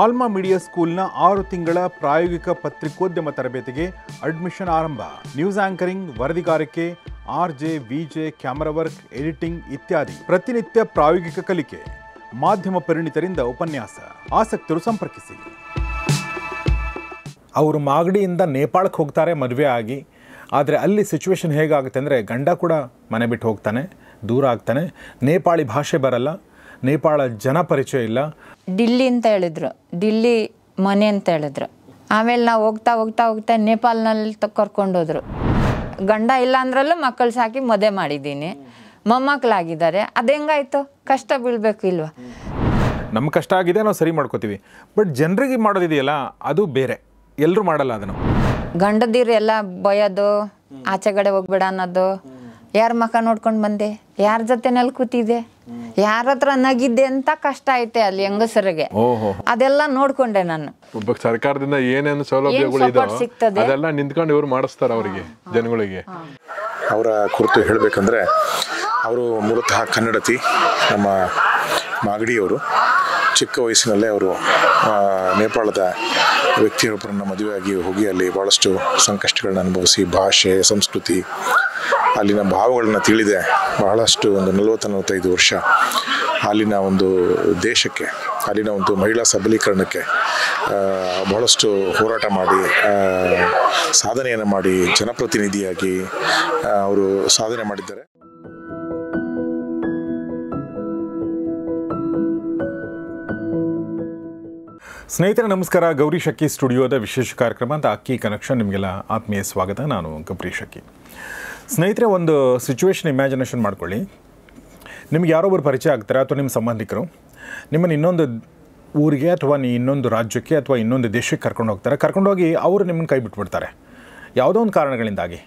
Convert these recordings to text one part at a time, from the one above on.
alma media ಸ್ಕೂಲ್ನ ಆರು ತಿಂಗಳ ಪ್ರಾಯೋಗಿಕ ಪತ್ರಿಕೋದ್ಯಮ ತರಬೇತಿಗೆ ಅಡ್ಮಿಷನ್ ಆರಂಭ ನ್ಯೂಸ್ ಆಂಕರಿಂಗ್ ವರದಿಗಾರಿಕೆ R J VJ camera work editing ಇತ್ಯಾದಿ ಪ್ರತಿನಿತ್ಯ ಪ್ರಾಯೋಗಿಕ ಕಲಿಕೆ ಮಾಧ್ಯಮ ಪರಿಣಿತರಿಂದ ಉಪನ್ಯಾಸ ಆಸಕ್ತರು ಸಂಪರ್ಕಿಸಿ ಅವರು ಮಾಗಡಿಯಿಂದ ನೇಪಾಳಕ್ಕೆ ಹೋಗ್ತಾರೆ ಮದುವೆ ಆಗಿ ಆದರೆ ಅಲ್ಲಿ ಸಿಚುವೇಶನ್ ಹೇಗಾಗುತ್ತೆ ಅಂದರೆ ಗಂಡ ಕೂಡ ಮನೆ ಬಿಟ್ಟು ಹೋಗ್ತಾನೆ ದೂರ ಆಗ್ತಾನೆ ನೇಪಾಳಿ ಭಾಷೆ ಬರಲ್ಲ ನೇಪಾಳ ಜನ ಪರಿಚಯ ಇಲ್ಲ ಡಿಲ್ಲಿ ಅಂತ ಹೇಳಿದ್ರು ಡಿಲ್ಲಿ ಮನೆ ಅಂತ ಹೇಳಿದ್ರು ಆಮೇಲೆ ನಾವು ಹೋಗ್ತಾ ಹೋಗ್ತಾ ಹೋಗ್ತಾ ನೇಪಾಲ್ನಲ್ಲಿ ಕರ್ಕೊಂಡೋದ್ರು ಗಂಡ ಇಲ್ಲ ಅಂದ್ರಲ್ಲೂ ಮಕ್ಕಳು ಸಾಕಿ ಮದುವೆ ಮಾಡಿದ್ದೀನಿ ಮೊಮ್ಮಕ್ಕಳಾಗಿದ್ದಾರೆ ಅದು ಹೆಂಗಾಯ್ತು ಕಷ್ಟ ಬೀಳ್ಬೇಕು ಇಲ್ವಾ ನಮ್ಮ ಕಷ್ಟ ಆಗಿದೆ ನಾವು ಸರಿ ಮಾಡ್ಕೋತೀವಿ ಬಟ್ ಜನರಿಗೆ ಮಾಡೋದಿದೆಯಲ್ಲ ಅದು ಬೇರೆ ಎಲ್ಲರೂ ಮಾಡಲ್ಲ ಅದನ್ನು ಗಂಡದಿರು ಎಲ್ಲ ಬಯೋದು ಆಚೆಗಡೆ ಹೋಗ್ಬೇಡ ಅನ್ನೋದು ಯಾರ ಮಕ್ಕ ನೋಡ್ಕೊಂಡು ಬಂದೆ ಯಾರ ಜೊತೆ ಜೊತೆನಲ್ಲಿ ಕೂತಿದೆ ಯಾರ ಹತ್ರ ನಗಿದ್ದೆ ಅಂತ ಕಷ್ಟ ಐತೆ ಅಲ್ಲಿ ಹೆಂಗಸರಿಗೆ ಅದೆಲ್ಲ ನೋಡ್ಕೊಂಡೆ ನಾನು ಸರ್ಕಾರದಿಂದ ಏನೇನು ಸೌಲಭ್ಯಗಳು ಸಿಗ್ತದೆ ಅದೆಲ್ಲ ನಿಂತ್ಕೊಂಡು ಇವ್ರು ಮಾಡಿಸ್ತಾರೆ ಅವರಿಗೆ ಜನಗಳಿಗೆ ಅವರ ಕುರಿತು ಹೇಳಬೇಕಂದ್ರೆ ಅವರು ಮೂಲತಃ ಕನ್ನಡತಿ ನಮ್ಮ ಮಾಗಡಿಯವರು ಚಿಕ್ಕ ವಯಸ್ಸಿನಲ್ಲೇ ಅವರು ನೇಪಾಳದ ವ್ಯಕ್ತಿಯೊಬ್ಬರನ್ನು ಮದುವೆಯಾಗಿ ಹೋಗಿ ಅಲ್ಲಿ ಭಾಳಷ್ಟು ಸಂಕಷ್ಟಗಳನ್ನ ಅನುಭವಿಸಿ ಭಾಷೆ ಸಂಸ್ಕೃತಿ ಅಲ್ಲಿನ ಭಾವಗಳನ್ನ ತಿಳಿದೆ ಬಹಳಷ್ಟು ಒಂದು ನಲವತ್ತು ನಲವತ್ತೈದು ವರ್ಷ ಅಲ್ಲಿನ ಒಂದು ದೇಶಕ್ಕೆ ಅಲ್ಲಿನ ಒಂದು ಮಹಿಳಾ ಸಬಲೀಕರಣಕ್ಕೆ ಬಹಳಷ್ಟು ಹೋರಾಟ ಮಾಡಿ ಸಾಧನೆಯನ್ನು ಮಾಡಿ ಜನಪ್ರತಿನಿಧಿಯಾಗಿ ಅವರು ಸಾಧನೆ ಮಾಡಿದ್ದಾರೆ ಸ್ನೇಹಿತರೆ ನಮಸ್ಕಾರ ಗೌರಿ ಶಕ್ಕಿ ಸ್ಟುಡಿಯೋದ ವಿಶೇಷ ಕಾರ್ಯಕ್ರಮ ಅಂತ ಅಕ್ಕಿ ಕನೆಕ್ಷನ್ ನಿಮಗೆಲ್ಲ ಆತ್ಮೀಯ ಸ್ವಾಗತ ನಾನು ಗೌರಿ ಶಕ್ಕಿ ಸ್ನೇಹಿತರೆ ಒಂದು ಸಿಚುವೇಶನ್ ಇಮ್ಯಾಜಿನೇಷನ್ ಮಾಡ್ಕೊಳ್ಳಿ ನಿಮ್ಗೆ ಯಾರೊಬ್ಬರು ಪರಿಚಯ ಆಗ್ತಾರೆ ಅಥವಾ ನಿಮ್ಮ ಸಂಬಂಧಿಕರು ನಿಮ್ಮನ್ನು ಇನ್ನೊಂದು ಊರಿಗೆ ಅಥವಾ ನೀ ಇನ್ನೊಂದು ರಾಜ್ಯಕ್ಕೆ ಅಥವಾ ಇನ್ನೊಂದು ದೇಶಕ್ಕೆ ಕರ್ಕೊಂಡು ಹೋಗ್ತಾರೆ ಕರ್ಕೊಂಡೋಗಿ ಅವರು ನಿಮ್ಮನ್ನು ಕೈ ಬಿಟ್ಬಿಡ್ತಾರೆ ಯಾವುದೋ ಒಂದು ಕಾರಣಗಳಿಂದಾಗಿ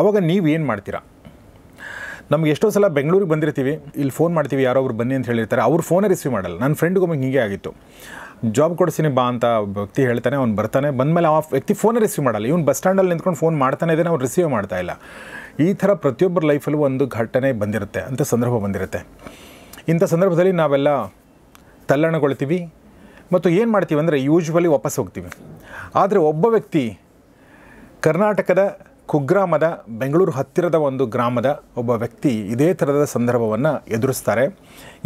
ಆವಾಗ ನೀವು ಏನು ಮಾಡ್ತೀರಾ ನಮ್ಗೆ ಎಷ್ಟೋ ಸಲ ಬೆಂಗಳೂರಿಗೆ ಬಂದಿರ್ತೀವಿ ಇಲ್ಲಿ ಫೋನ್ ಮಾಡ್ತೀವಿ ಯಾರೋ ಒಬ್ರು ಬನ್ನಿ ಅಂತ ಹೇಳಿರ್ತಾರೆ ಅವ್ರು ಫೋನೇ ರಿಸೀವ್ ಮಾಡಲ್ಲ ನನ್ನ ಫ್ರೆಂಡ್ಗೊಮ್ಮೆ ಹೀಗೆ ಆಗಿತ್ತು ಜಾಬ್ ಕೊಡಿಸಿನಿ ಬಾ ಅಂತ ವ್ಯಕ್ತಿ ಹೇಳ್ತಾನೆ ಅವ್ನು ಬರ್ತಾನೆ ಬಂದಮೇಲೆ ಆ ವ್ಯಕ್ತಿ ಫೋನೇ ರಿಸೀವ್ ಮಾಡಲ್ಲ ಇವ್ನು ಬಸ್ ಸ್ಟ್ಯಾಂಡಲ್ಲಿ ನಿಂತ್ಕೊಂಡು ಫೋನ್ ಮಾಡ್ತಾನೆ ಇದ್ದಾನೆ ಅವ್ರು ರಿಸೀವ್ ಮಾಡ್ತಾ ಇಲ್ಲ ಈ ಥರ ಪ್ರತಿಯೊಬ್ಬರ ಲೈಫಲ್ಲೂ ಒಂದು ಘಟನೆ ಬಂದಿರುತ್ತೆ ಅಂಥ ಸಂದರ್ಭ ಬಂದಿರುತ್ತೆ ಇಂಥ ಸಂದರ್ಭದಲ್ಲಿ ನಾವೆಲ್ಲ ತಲ್ಲಣಗೊಳ್ತೀವಿ ಮತ್ತು ಏನು ಮಾಡ್ತೀವಿ ಅಂದರೆ ಯೂಶ್ವಲಿ ವಾಪಸ್ ಹೋಗ್ತೀವಿ ಆದರೆ ಒಬ್ಬ ವ್ಯಕ್ತಿ ಕರ್ನಾಟಕದ ಕುಗ್ರಾಮದ ಬೆಂಗಳೂರು ಹತ್ತಿರದ ಒಂದು ಗ್ರಾಮದ ಒಬ್ಬ ವ್ಯಕ್ತಿ ಇದೇ ಥರದ ಸಂದರ್ಭವನ್ನು ಎದುರಿಸ್ತಾರೆ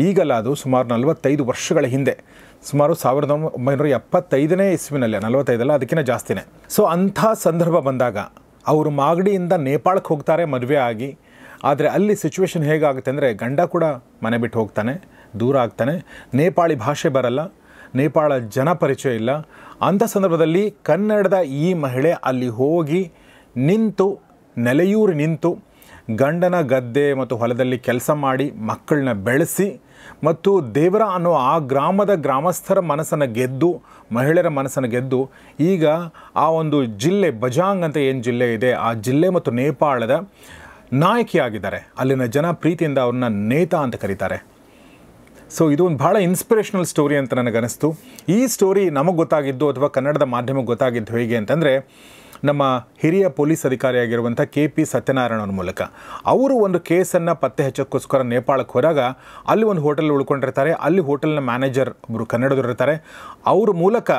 ಈಗಲ್ಲ ಅದು ಸುಮಾರು ನಲವತ್ತೈದು ವರ್ಷಗಳ ಹಿಂದೆ ಸುಮಾರು ಸಾವಿರದ ಒಂಬೈನೂರ ಎಪ್ಪತ್ತೈದನೇ ಇಸ್ವಿನಲ್ಲೇ ನಲವತ್ತೈದಲ್ಲ ಅದಕ್ಕಿಂತ ಜಾಸ್ತಿನೇ ಸೊ ಅಂಥ ಸಂದರ್ಭ ಬಂದಾಗ ಅವರು ಮಾಗಡಿಯಿಂದ ನೇಪಾಳಕ್ಕೆ ಹೋಗ್ತಾರೆ ಮದುವೆ ಆಗಿ ಆದರೆ ಅಲ್ಲಿ ಸಿಚುವೇಶನ್ ಹೇಗಾಗುತ್ತೆ ಅಂದರೆ ಗಂಡ ಕೂಡ ಮನೆ ಬಿಟ್ಟು ಹೋಗ್ತಾನೆ ದೂರ ಆಗ್ತಾನೆ ನೇಪಾಳಿ ಭಾಷೆ ಬರಲ್ಲ ನೇಪಾಳ ಜನ ಪರಿಚಯ ಇಲ್ಲ ಅಂಥ ಸಂದರ್ಭದಲ್ಲಿ ಕನ್ನಡದ ಈ ಮಹಿಳೆ ಅಲ್ಲಿ ಹೋಗಿ ನಿಂತು ನೆಲೆಯೂರು ನಿಂತು ಗಂಡನ ಗದ್ದೆ ಮತ್ತು ಹೊಲದಲ್ಲಿ ಕೆಲಸ ಮಾಡಿ ಮಕ್ಕಳನ್ನ ಬೆಳೆಸಿ ಮತ್ತು ದೇವರ ಅನ್ನೋ ಆ ಗ್ರಾಮದ ಗ್ರಾಮಸ್ಥರ ಮನಸ್ಸನ್ನು ಗೆದ್ದು ಮಹಿಳೆಯರ ಮನಸ್ಸನ್ನು ಗೆದ್ದು ಈಗ ಆ ಒಂದು ಜಿಲ್ಲೆ ಬಜಾಂಗ್ ಅಂತ ಏನು ಜಿಲ್ಲೆ ಇದೆ ಆ ಜಿಲ್ಲೆ ಮತ್ತು ನೇಪಾಳದ ನಾಯಕಿಯಾಗಿದ್ದಾರೆ ಅಲ್ಲಿನ ಜನ ಪ್ರೀತಿಯಿಂದ ಅವ್ರನ್ನ ನೇತಾ ಅಂತ ಕರೀತಾರೆ ಸೊ ಇದು ಒಂದು ಭಾಳ ಇನ್ಸ್ಪಿರೇಷನಲ್ ಸ್ಟೋರಿ ಅಂತ ನನಗನ್ನಿಸ್ತು ಈ ಸ್ಟೋರಿ ನಮಗೆ ಗೊತ್ತಾಗಿದ್ದು ಅಥವಾ ಕನ್ನಡದ ಮಾಧ್ಯಮಕ್ಕೆ ಗೊತ್ತಾಗಿದ್ದು ಹೇಗೆ ಅಂತಂದರೆ ನಮ್ಮ ಹಿರಿಯ ಪೊಲೀಸ್ ಅಧಿಕಾರಿಯಾಗಿರುವಂಥ ಕೆ ಪಿ ಸತ್ಯನಾರಾಯಣ ಮೂಲಕ ಅವರು ಒಂದು ಕೇಸನ್ನು ಪತ್ತೆ ಹಚ್ಚೋಕ್ಕೋಸ್ಕರ ನೇಪಾಳಕ್ಕೆ ಹೋದಾಗ ಅಲ್ಲಿ ಒಂದು ಹೋಟೆಲ್ ಉಳ್ಕೊಂಡಿರ್ತಾರೆ ಅಲ್ಲಿ ಹೋಟೆಲ್ನ ಮ್ಯಾನೇಜರ್ ಒಬ್ಬರು ಇರ್ತಾರೆ ಅವ್ರ ಮೂಲಕ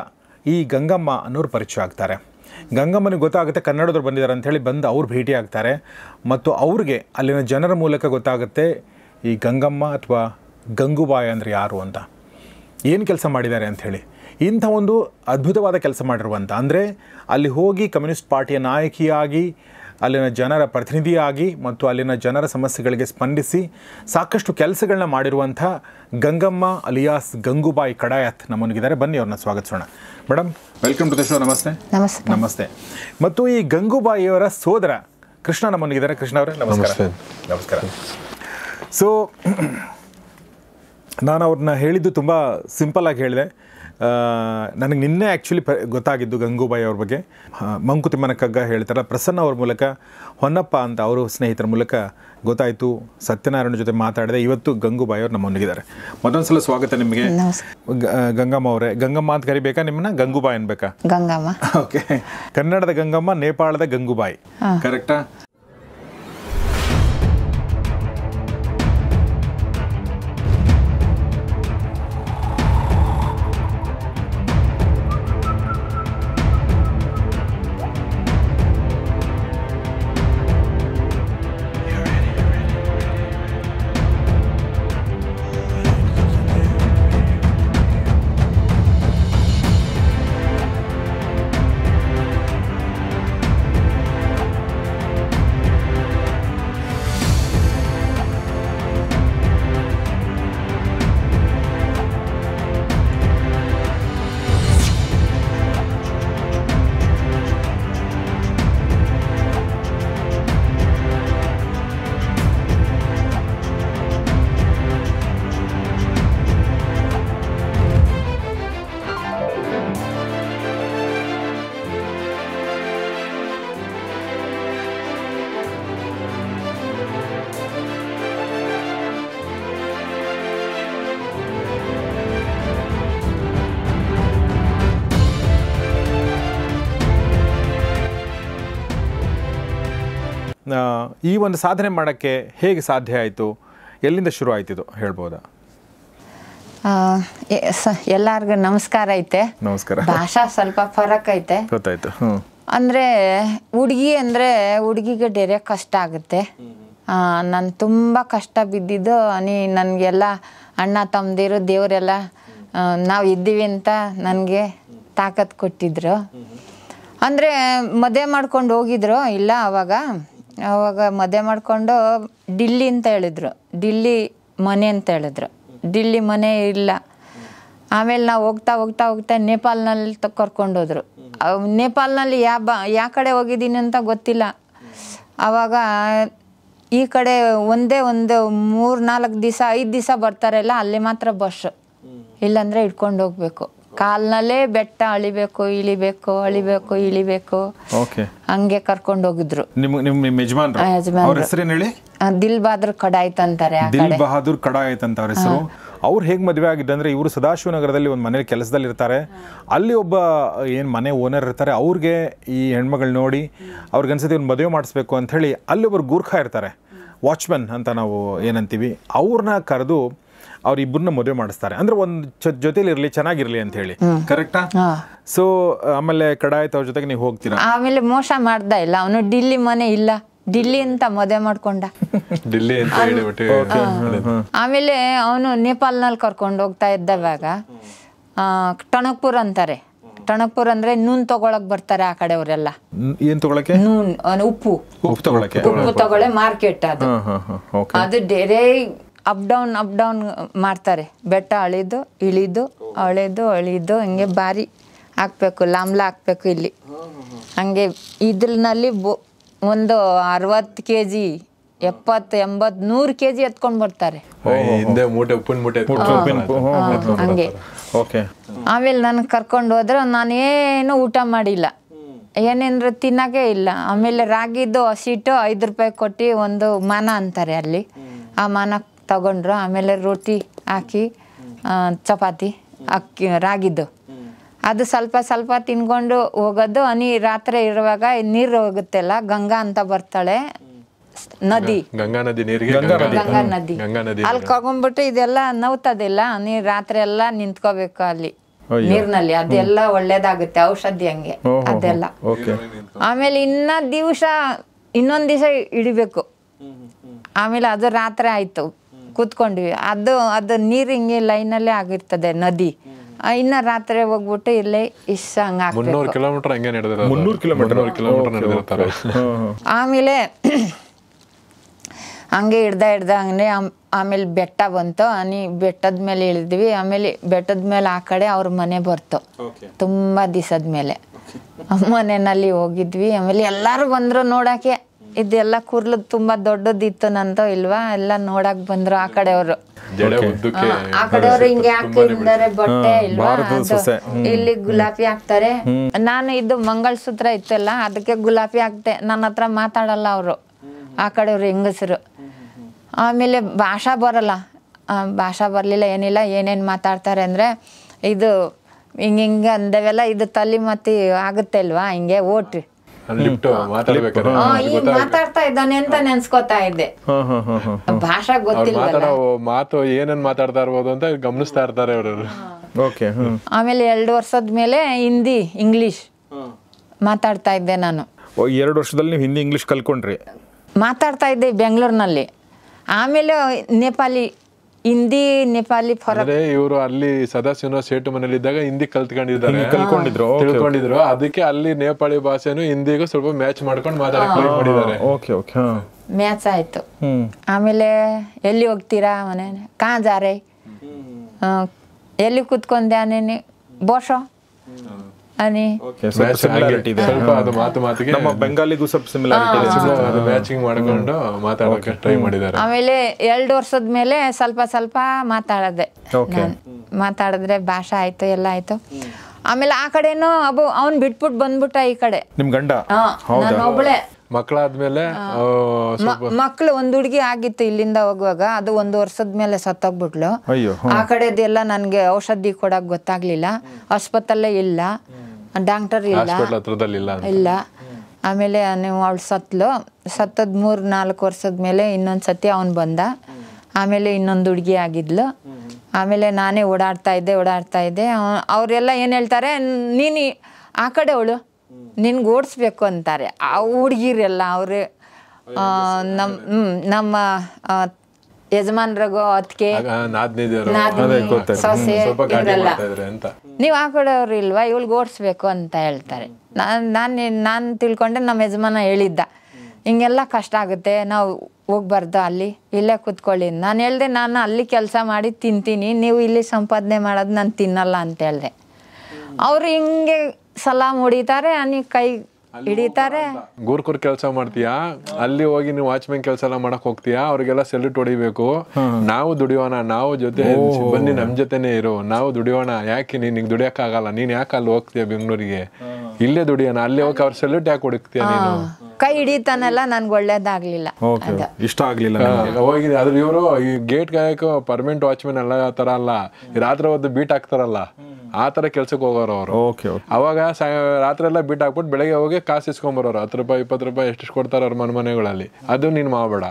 ಈ ಗಂಗಮ್ಮ ಅನ್ನೋರು ಪರಿಚಯ ಆಗ್ತಾರೆ ಗಂಗಮ್ಮನಿಗೆ ಗೊತ್ತಾಗುತ್ತೆ ಕನ್ನಡದವ್ರು ಬಂದಿದ್ದಾರೆ ಅಂಥೇಳಿ ಬಂದು ಅವ್ರು ಭೇಟಿ ಆಗ್ತಾರೆ ಮತ್ತು ಅವ್ರಿಗೆ ಅಲ್ಲಿನ ಜನರ ಮೂಲಕ ಗೊತ್ತಾಗುತ್ತೆ ಈ ಗಂಗಮ್ಮ ಅಥವಾ ಗಂಗುಬಾಯಿ ಅಂದರೆ ಯಾರು ಅಂತ ಏನು ಕೆಲಸ ಮಾಡಿದ್ದಾರೆ ಅಂಥೇಳಿ ಇಂಥ ಒಂದು ಅದ್ಭುತವಾದ ಕೆಲಸ ಮಾಡಿರುವಂಥ ಅಂದರೆ ಅಲ್ಲಿ ಹೋಗಿ ಕಮ್ಯುನಿಸ್ಟ್ ಪಾರ್ಟಿಯ ನಾಯಕಿಯಾಗಿ ಅಲ್ಲಿನ ಜನರ ಪ್ರತಿನಿಧಿಯಾಗಿ ಮತ್ತು ಅಲ್ಲಿನ ಜನರ ಸಮಸ್ಯೆಗಳಿಗೆ ಸ್ಪಂದಿಸಿ ಸಾಕಷ್ಟು ಕೆಲಸಗಳನ್ನ ಮಾಡಿರುವಂಥ ಗಂಗಮ್ಮ ಅಲಿಯಾಸ್ ಗಂಗೂಬಾಯಿ ಕಡಾಯತ್ ನಮ್ಮನಿಗಿದ್ದಾರೆ ಬನ್ನಿ ಅವ್ರನ್ನ ಸ್ವಾಗತಿಸೋಣ madam welcome to the show ನಮಸ್ತೆ ನಮಸ್ತೆ ನಮಸ್ತೆ ಮತ್ತು ಈ ಗಂಗೂಬಾಯಿಯವರ ಸೋದರ ಕೃಷ್ಣ ನಮ್ಮನಿಗಿದ್ದಾರೆ ಕೃಷ್ಣ ಅವರೇ ನಮಸ್ಕಾರ ನಮಸ್ಕಾರ ಸೊ ನಾನು ಅವ್ರನ್ನ ಹೇಳಿದ್ದು ತುಂಬ ಸಿಂಪಲ್ ಆಗಿ ಹೇಳಿದೆ ನನಗೆ ನಿನ್ನೆ ಆ್ಯಕ್ಚುಲಿ ಪ ಗೊತ್ತಾಗಿದ್ದು ಗಂಗೂಬಾಯಿ ಅವ್ರ ಬಗ್ಗೆ ಮಂಕುತಿಮ್ಮನ ಕಗ್ಗ ಹೇಳ್ತಾರ ಪ್ರಸನ್ನ ಅವ್ರ ಮೂಲಕ ಹೊನ್ನಪ್ಪ ಅಂತ ಅವರು ಸ್ನೇಹಿತರ ಮೂಲಕ ಗೊತ್ತಾಯಿತು ಸತ್ಯನಾರಾಯಣ ಜೊತೆ ಮಾತಾಡಿದೆ ಇವತ್ತು ಗಂಗೂಬಾಯಿ ಅವ್ರು ನಮ್ಮೊಂದಿಗಿದ್ದಾರೆ ಮತ್ತೊಂದು ಸಲ ಸ್ವಾಗತ ನಿಮಗೆ ಗಂಗಮ್ಮ ಅವರೇ ಗಂಗಮ್ಮ ಅಂತ ಕರಿಬೇಕಾ ನಿಮ್ಮನ್ನ ಗಂಗೂಬಾಯಿ ಅನ್ಬೇಕಾ ಗಂಗಮ್ಮ ಓಕೆ ಕನ್ನಡದ ಗಂಗಮ್ಮ ನೇಪಾಳದ ಗಂಗೂಬಾಯಿ ಕರೆಕ್ಟಾ ಈ ಒಂದು ಸಾಧನೆ ಮಾಡೋಕ್ಕೆ ಹೇಗೆ ಸಾಧ್ಯ ಆಯಿತು ಎಲ್ಲಿಂದ ಶುರು ಆಯ್ತಿದ್ದು ಹೇಳ್ಬೋದಾ ಎಲ್ಲಾರ್ಗು ನಮಸ್ಕಾರ ಐತೆ ನಮಸ್ಕಾರ ಭಾಷಾ ಸ್ವಲ್ಪ ಫರಕ್ ಐತೆ ಗೊತ್ತಾಯ್ತು ಅಂದ್ರೆ ಹುಡುಗಿ ಅಂದ್ರೆ ಹುಡುಗಿಗೆ ಡೇರೆ ಕಷ್ಟ ಆಗುತ್ತೆ ನಾನು ತುಂಬಾ ಕಷ್ಟ ಬಿದ್ದಿದ್ದು ನೀ ನನ್ಗೆಲ್ಲ ಅಣ್ಣ ತಮ್ಮದಿರು ದೇವರೆಲ್ಲ ನಾವು ಇದ್ದೀವಿ ಅಂತ ನನಗೆ ತಾಕತ್ ಕೊಟ್ಟಿದ್ರು ಅಂದ್ರೆ ಮದುವೆ ಮಾಡ್ಕೊಂಡು ಹೋಗಿದ್ರು ಇಲ್ಲ ಅವಾಗ ಅವಾಗ ಮದುವೆ ಮಾಡಿಕೊಂಡು ಡಿಲ್ಲಿ ಅಂತ ಹೇಳಿದ್ರು ಡಿಲ್ಲಿ ಮನೆ ಅಂತ ಹೇಳಿದ್ರು ಡಿಲ್ಲಿ ಮನೆ ಇಲ್ಲ ಆಮೇಲೆ ನಾವು ಹೋಗ್ತಾ ಹೋಗ್ತಾ ಹೋಗ್ತಾ ನೇಪಾಲ್ನಲ್ಲಿ ಕರ್ಕೊಂಡೋದ್ರು ನೇಪಾಲ್ನಲ್ಲಿ ಯಾವ ಬ ಯಾವ ಕಡೆ ಹೋಗಿದ್ದೀನಿ ಅಂತ ಗೊತ್ತಿಲ್ಲ ಆವಾಗ ಈ ಕಡೆ ಒಂದೇ ಒಂದು ಮೂರು ನಾಲ್ಕು ದಿವಸ ಐದು ದಿವಸ ಬರ್ತಾರಲ್ಲ ಅಲ್ಲಿ ಮಾತ್ರ ಬಸ್ ಇಲ್ಲಾಂದರೆ ಇಟ್ಕೊಂಡು ಹೋಗಬೇಕು ಕಾಲ್ನಲ್ಲೇ ಬೆಟ್ಟ ಅಳಿಬೇಕು ಇಳಿಬೇಕು ಅಳಿಬೇಕು ಇಳಿಬೇಕು ಹಂಗೆ ಕರ್ಕೊಂಡು ಹೋಗಿದ್ರು ದಿಲ್ ಬಹಾದೂರ್ ಕಡಾಯ್ತ ಅಂತಾರೆ ದಿಲ್ ಬಹಾದೂರ್ ಕಡಾಯ್ತ ಅಂತ ಅವ್ರ ಹೆಸರು ಅವ್ರು ಹೇಗೆ ಮದುವೆ ಆಗಿದ್ದು ಇವರು ಸದಾಶಿವನಗರದಲ್ಲಿ ಒಂದು ಮನೇಲಿ ಕೆಲಸದಲ್ಲಿ ಇರ್ತಾರೆ ಅಲ್ಲಿ ಒಬ್ಬ ಏನು ಮನೆ ಓನರ್ ಇರ್ತಾರೆ ಅವ್ರಿಗೆ ಈ ಹೆಣ್ಮಗಳು ನೋಡಿ ಅವ್ರಿಗನ್ಸತಿ ಒಂದು ಮದುವೆ ಮಾಡಿಸ್ಬೇಕು ಹೇಳಿ ಅಲ್ಲಿ ಒಬ್ಬರು ಗೂರ್ಖಾ ಇರ್ತಾರೆ ವಾಚ್ಮನ್ ಅಂತ ನಾವು ಏನಂತೀವಿ ಅವ್ರನ್ನ ಕರೆದು ಅವ್ರಿಬ್ಬರನ್ನ ಮದುವೆ ಮಾಡಿಸ್ತಾರೆ ಅಂದ್ರೆ ಜೊತೆಲಿ ಇರ್ಲಿ ಚೆನ್ನಾಗಿರ್ಲಿ ಅಂತ ಹೇಳಿ ಕರೆಕ್ಟಾ ಸೊ ಆಮೇಲೆ ಕಡಾಯ್ತ ಅವ್ರ ಜೊತೆಗೆ ನೀವು ಹೋಗ್ತೀರಾ ಆಮೇಲೆ ಮೋಸ ಮಾಡ್ದ ಇಲ್ಲ ಅವನು ಡಿಲ್ಲಿ ಮನೆ ಇಲ್ಲ ಡಿಲ್ಲಿ ಅಂತ ಮದುವೆ ಮಾಡ್ಕೊಂಡ ಡಿಲ್ಲಿ ಆಮೇಲೆ ಅವನು ನೇಪಾಲ್ನಲ್ಲಿ ಕರ್ಕೊಂಡು ಹೋಗ್ತಾ ಇದ್ದವಾಗ ಟಣಕ್ಪುರ್ ಅಂತಾರೆ ಟಣಕ್ಪುರ್ ಅಂದ್ರೆ ನೂನ್ ತಗೊಳಕ್ ಬರ್ತಾರೆ ಆ ಕಡೆಯವರೆಲ್ಲ ಏನ್ ತಗೊಳಕ್ಕೆ ನೂನ್ ಉಪ್ಪು ಉಪ್ಪು ತಗೊಳಕ್ಕೆ ಉಪ್ಪು ತಗೊಳ್ಳೆ ಮಾರ್ಕೆಟ್ ಅದು ಅದು ಡೇರೆ ಅಪ್ ಡೌನ್ ಅಪ್ ಡೌನ್ ಮಾಡ್ತಾರೆ ಬೆಟ್ಟ ಅಳಿದು ಇಳಿದು ಅಳೆದು ಅಳಿದು ಹಿಂಗೆ ಬಾರಿ ಹಾಕ್ಬೇಕು ಲಾಂಬ್ಲ ಹಾಕ್ಬೇಕು ಇಲ್ಲಿ ಹಂಗೆ ಇದ್ರಲ್ಲಿ ಒಂದು ಅರವತ್ತು ಕೆ ಜಿ ಎಪ್ಪತ್ತು ಎಂಬತ್ತು ನೂರು ಕೆ ಜಿ ಎತ್ಕೊಂಡು ಬರ್ತಾರೆ ಹಂಗೆ ಆಮೇಲೆ ನನಗೆ ಕರ್ಕೊಂಡು ಹೋದ್ರೆ ನಾನೇನು ಊಟ ಮಾಡಿಲ್ಲ ಏನೇನ್ರ ತಿನ್ನಕ್ಕೆ ಇಲ್ಲ ಆಮೇಲೆ ರಾಗಿದ್ದು ಹಸಿಟ್ಟು ಐದು ರೂಪಾಯಿ ಕೊಟ್ಟು ಒಂದು ಮನ ಅಂತಾರೆ ಅಲ್ಲಿ ಆ ಮಾನ ತಗೊಂಡ್ರು ಆಮೇಲೆ ರೊಟ್ಟಿ ಹಾಕಿ ಚಪಾತಿ ಅಕ್ಕಿ ರಾಗಿದ್ದು ಅದು ಸ್ವಲ್ಪ ಸ್ವಲ್ಪ ತಿನ್ಕೊಂಡು ಹೋಗೋದು ಅನಿ ರಾತ್ರಿ ಇರುವಾಗ ನೀರು ಹೋಗುತ್ತೆಲ್ಲ ಗಂಗಾ ಅಂತ ಬರ್ತಾಳೆ ನದಿ ಗಂಗಾ ನದಿ ಗಂಗಾ ನದಿ ಅಲ್ಲಿ ಕಗೊಂಡ್ಬಿಟ್ಟು ಇದೆಲ್ಲ ನವ್ತದಿಲ್ಲ ನೀರ್ ರಾತ್ರಿ ಎಲ್ಲ ನಿಂತ್ಕೋಬೇಕು ಅಲ್ಲಿ ನೀರ್ನಲ್ಲಿ ಅದೆಲ್ಲ ಒಳ್ಳೇದಾಗುತ್ತೆ ಔಷಧಿ ಹಂಗೆ ಅದೆಲ್ಲ ಆಮೇಲೆ ಇನ್ನ ದಿವಸ ಇನ್ನೊಂದ್ ದಿವಸ ಇಡಿಬೇಕು ಆಮೇಲೆ ಅದು ರಾತ್ರಿ ಆಯ್ತು ಕೂತ್ಕೊಂಡ್ವಿ ಅದು ಅದು ನೀರು ಹಿಂಗೆ ಲೈನಲ್ಲೇ ಆಗಿರ್ತದೆ ನದಿ ಇನ್ನ ರಾತ್ರಿ ಹೋಗ್ಬಿಟ್ಟು ಇಲ್ಲೇ ಇಷ್ಟ ಆಮೇಲೆ ಹಂಗೆ ಹಿಡ್ದ ಹಿಡ್ದ ಹಂಗೆ ಆಮೇಲೆ ಬೆಟ್ಟ ಬಂತು ಅನಿ ಬೆಟ್ಟದ ಮೇಲೆ ಇಳಿದ್ವಿ ಆಮೇಲೆ ಬೆಟ್ಟದ ಮೇಲೆ ಆ ಕಡೆ ಅವ್ರ ಮನೆ ಬರ್ತು ತುಂಬಾ ದಿಸದ ಮೇಲೆ ಮನೆಯಲ್ಲಿ ಹೋಗಿದ್ವಿ ಆಮೇಲೆ ಎಲ್ಲಾರು ಬಂದ್ರು ನೋಡಕ್ಕೆ ಇದೆಲ್ಲ ಕೂರ್ಲ ತುಂಬಾ ದೊಡ್ಡದಿತ್ತು ನಂತ ಇಲ್ವಾ ಎಲ್ಲ ನೋಡಕ್ ಬಂದ್ರು ಆ ಕಡೆಯವರು ಆ ಕಡೆಯವರು ಹಿಂಗೆ ಹಾಕಿದ್ದಾರೆ ಬಟ್ಟೆ ಇಲ್ವಾ ಇಲ್ಲಿ ಗುಲಾಬಿ ಹಾಕ್ತಾರೆ ನಾನು ಇದು ಮಂಗಳಸೂತ್ರ ಇತ್ತಲ್ಲ ಅದಕ್ಕೆ ಗುಲಾಬಿ ಹಾಕ್ತೆ ನನ್ನ ಹತ್ರ ಮಾತಾಡಲ್ಲ ಅವರು ಆ ಕಡೆಯವರು ಹೆಂಗಸರು ಆಮೇಲೆ ಭಾಷಾ ಬರಲ್ಲ ಭಾಷಾ ಬರಲಿಲ್ಲ ಏನಿಲ್ಲ ಏನೇನ್ ಮಾತಾಡ್ತಾರೆ ಅಂದ್ರೆ ಇದು ಹಿಂಗೆ ಹಿಂಗೆ ಅಂದವೆಲ್ಲ ಇದು ತಲೆ ಮತ್ತಿ ಆಗುತ್ತೆ ಅಲ್ವಾ ಹಿಂಗೆ ಓಟ್ರಿ ಮಾತಾಡ್ತಾ ಇದ್ದಾನೆ ಅಂತ ನೆನ್ಸ್ಕೊತಾ ಇದ್ದೆ ಭಾಷಾ ಗೊತ್ತಿಲ್ಲ ಮಾತು ಏನೇನ್ ಮಾತಾಡ್ತಾ ಇರ್ಬೋದು ಅಂತ ಗಮನಿಸ್ತಾ ಇರ್ತಾರೆ ಅವರು ಆಮೇಲೆ ಎರಡು ವರ್ಷದ ಮೇಲೆ ಹಿಂದಿ ಇಂಗ್ಲಿಷ್ ಮಾತಾಡ್ತಾ ಇದ್ದೆ ನಾನು ಎರಡು ವರ್ಷದಲ್ಲಿ ನೀವು ಹಿಂದಿ ಇಂಗ್ಲಿಷ್ ಕಲ್ಕೊಂಡ್ರಿ ಮಾತಾಡ್ತಾ ಇದ್ದೆ ಬೆಂಗಳೂರಿನಲ್ಲಿ ಆಮೇಲೆ ನೇಪಾಲಿ ಹಿಂದಿ ನೇಪಾಲಿ ಇವರು ಅಲ್ಲಿ ಸದಾಶಿವನ ಸೇಟು ಮನೇಲಿ ಇದ್ದಾಗ ಹಿಂದಿ ಕಲ್ತ್ಕೊಂಡಿದ್ದಾರೆ ಕಲ್ತ್ಕೊಂಡಿದ್ರು ತಿಳ್ಕೊಂಡಿದ್ರು ಅದಕ್ಕೆ ಅಲ್ಲಿ ನೇಪಾಳಿ ಭಾಷೆನು ಹಿಂದಿಗೂ ಸ್ವಲ್ಪ ಮ್ಯಾಚ್ ಮಾಡ್ಕೊಂಡು ಮಾತಾಡಿದ್ದಾರೆ ಓಕೆ ಓಕೆ ಮ್ಯಾಚ್ ಆಯ್ತು ಆಮೇಲೆ ಎಲ್ಲಿ ಹೋಗ್ತೀರಾ ಮನೆ ಕಾ ಜಾರೆ ಎಲ್ಲಿ ಕೂತ್ಕೊಂಡ್ಯಾನೇನೆ ಬೋಸೋ ಆಮೇಲೆ ಎರಡು ವರ್ಷದ ಮೇಲೆ ಸ್ವಲ್ಪ ಸ್ವಲ್ಪ ಮಾತಾಡದೆ ಮಾತಾಡಿದ್ರೆ ಭಾಷಾ ಆಯ್ತು ಎಲ್ಲಾ ಆಯ್ತು ಆಮೇಲೆ ಆ ಕಡೆನೂ ಅಬ್ಬು ಅವ್ನ್ ಬಿಟ್ಬಿಟ್ ಬಂದ್ಬಿಟ್ಟ ಈ ಕಡೆ ನಿಮ್ ಗಂಡ ಮಕ್ಕಳಾದ್ಮೇಲೆ ಮಕ್ಳು ಒಂದ್ ಹುಡುಗಿ ಆಗಿತ್ತು ಇಲ್ಲಿಂದ ಹೋಗುವಾಗ ಅದು ಒಂದು ವರ್ಷದ ಮೇಲೆ ಸತ್ತೋಗ್ಬಿಟ್ಲು ಆ ಕಡೆದೆಲ್ಲ ನನ್ಗೆ ಔಷಧಿ ಕೊಡಕ್ ಗೊತ್ತಾಗ್ಲಿಲ್ಲ ಆಸ್ಪತ್ರೆ ಇಲ್ಲ ಡಾಕ್ಟರ್ ಇಲ್ಲ ಇಲ್ಲ ಆಮೇಲೆ ನೀವು ಅವಳು ಸತ್ಲು ಸತ್ತದ ಮೂರ್ ನಾಲ್ಕು ವರ್ಷದ ಮೇಲೆ ಇನ್ನೊಂದ್ ಸತಿ ಅವನು ಬಂದ ಆಮೇಲೆ ಇನ್ನೊಂದು ಹುಡುಗಿ ಆಗಿದ್ಲು ಆಮೇಲೆ ನಾನೇ ಓಡಾಡ್ತಾ ಇದ್ದೆ ಓಡಾಡ್ತಾ ಇದ್ದೆ ಅವರೆಲ್ಲ ಏನ್ ಹೇಳ್ತಾರೆ ನೀನಿ ಆ ಕಡೆ ಅವಳು ನಿನ್ಗೆ ಓಡಿಸ್ಬೇಕು ಅಂತಾರೆ ಆ ಹುಡುಗಿರೆಲ್ಲ ಅವರು ನಮ್ಮ ನಮ್ಮ ಯಜಮಾನ್ರಿಗೂ ಅದಕ್ಕೆ ಸೊಸೆ ನೀವು ಹಾಕೊಡೋರು ಇಲ್ವಾ ಇವಳಿಗೆ ಓಡಿಸ್ಬೇಕು ಅಂತ ಹೇಳ್ತಾರೆ ನಾನು ನಾನು ನಾನು ತಿಳ್ಕೊಂಡೆ ನಮ್ಮ ಯಜಮಾನ ಹೇಳಿದ್ದ ಹಿಂಗೆಲ್ಲ ಕಷ್ಟ ಆಗುತ್ತೆ ನಾವು ಹೋಗ್ಬಾರ್ದು ಅಲ್ಲಿ ಇಲ್ಲೇ ಕೂತ್ಕೊಳ್ಳಿ ನಾನು ಹೇಳ್ದೆ ನಾನು ಅಲ್ಲಿ ಕೆಲಸ ಮಾಡಿ ತಿಂತೀನಿ ನೀವು ಇಲ್ಲಿ ಸಂಪಾದನೆ ಮಾಡೋದು ನಾನು ತಿನ್ನಲ್ಲ ಅಂತ ಹೇಳ್ದೆ ಅವರು ಹಿಂಗೆ ಸಲಾಮ್ ಹೊಡಿತಾರೆ ಅನಿ ಕೈ ಹಿಡಿತಾರೆ ಗುರ್ಕುರ್ ಕೆಲಸ ಮಾಡ್ತೀಯಾ ಅಲ್ಲಿ ಹೋಗಿ ನೀವು ವಾಚ್ಮೆನ್ ಕೆಲಸ ಎಲ್ಲ ಮಾಡಕ್ ಹೋಗ್ತೀಯಾ ಅವ್ರಿಗೆಲ್ಲ ಸೆಲ್ಯೂಟ್ ಹೊಡಿಬೇಕು ನಾವು ದುಡಿಯೋಣ ನಾವು ಜೊತೆ ಬನ್ನಿ ನಮ್ ಜೊತೆನೆ ಇರು ನಾವು ದುಡಿಯೋಣ ಯಾಕೆ ನೀನ್ ದುಡಿಯಕ್ ಆಗಲ್ಲ ನೀನ್ ಯಾಕೆ ಅಲ್ಲಿ ಹೋಗ್ತೀಯ ಬೆಂಗಳೂರಿಗೆ ಇಲ್ಲೇ ದುಡಿಯೋಣ ಅಲ್ಲಿ ಹೋಗಿ ಅವ್ರ ಸೆಲ್ಯೂಟ್ ಯಾಕೆ ಹೊಡಕ್ತೀಯ ನೀನು ಕೈ ಹಿಡಿತಾನೆಲ್ಲ ನನ್ಗೆ ಒಳ್ಳೇದಾಗ್ಲಿಲ್ಲ ಇಷ್ಟ ಆಗ್ಲಿಲ್ಲ ಹೋಗಿ ಆದ್ರೆ ಇವರು ಈ ಗೇಟ್ ಗಾಯಕ ಪರ್ಮನೆಂಟ್ ವಾಚ್ಮೆನ್ ಎಲ್ಲ ತರ ಅಲ್ಲ ರಾತ್ರಿ ಒಂದು ಬೀಟ್ ಹಾಕ್ತಾರಲ್ಲ ಆ ಥರ ಕೆಲ್ಸಕ್ಕೆ ಹೋಗೋರು ಅವರು ಓಕೆ ಅವಾಗ ರಾತ್ರಿ ಎಲ್ಲ ಬಿಟ್ಟು ಹಾಕ್ಬಿಟ್ಟು ಬೆಳಗ್ಗೆ ಹೋಗಿ ಕಾಸು ಇಸ್ಕೊಂಬರೋರು ಹತ್ತು ರೂಪಾಯಿ ಇಪ್ಪತ್ತು ರೂಪಾಯಿ ಎಷ್ಟು ಕೊಡ್ತಾರೆ ಅವ್ರ ಮನೆ ಮನೆಗಳಲ್ಲಿ ಅದು ನೀನು ಮಾಡಬೇಡ